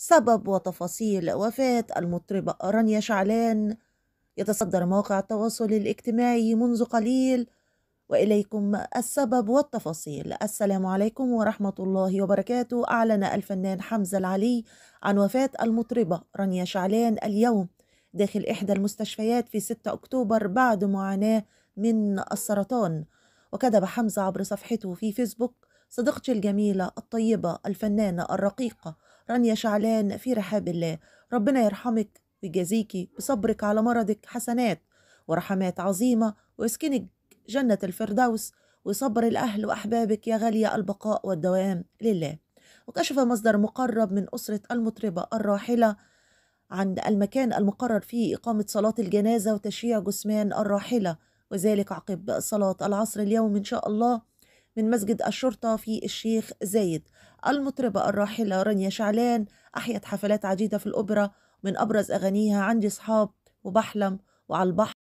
سبب وتفاصيل وفاة المطربة رانيا شعلان يتصدر موقع التواصل الاجتماعي منذ قليل وإليكم السبب والتفاصيل السلام عليكم ورحمة الله وبركاته أعلن الفنان حمزة العلي عن وفاة المطربة رانيا شعلان اليوم داخل إحدى المستشفيات في 6 أكتوبر بعد معاناة من السرطان وكتب حمزة عبر صفحته في فيسبوك صديقتي الجميلة الطيبة الفنانة الرقيقة رانيا شعلان في رحاب الله ربنا يرحمك ويجازيكي بصبرك على مرضك حسنات ورحمات عظيمة ويسكنك جنة الفردوس ويصبر الأهل وأحبابك يا غالية البقاء والدوام لله وكشف مصدر مقرب من أسرة المطربة الراحلة عند المكان المقرر فيه إقامة صلاة الجنازة وتشييع جثمان الراحلة وذلك عقب صلاة العصر اليوم إن شاء الله من مسجد الشرطة في الشيخ زايد المطربة الراحلة رانيا شعلان أحيت حفلات عديدة في الأوبرا من أبرز أغانيها عندي صحاب وبحلم وعلى البحر